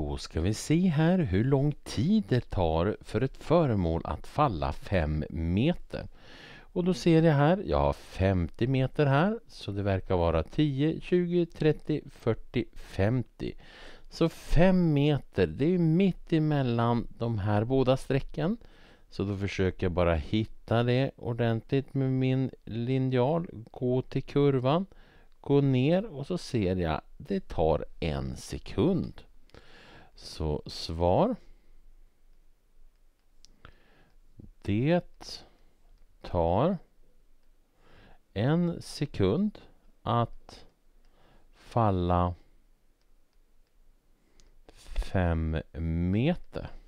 Då ska vi se här hur lång tid det tar för ett föremål att falla 5 meter. Och då ser jag här, jag har 50 meter här, så det verkar vara 10, 20, 30, 40, 50. Så 5 meter, det är mitt emellan de här båda strecken. Så då försöker jag bara hitta det ordentligt med min linjal. Gå till kurvan, gå ner och så ser jag, det tar en sekund. Så svar. Det tar en sekund att falla fem meter.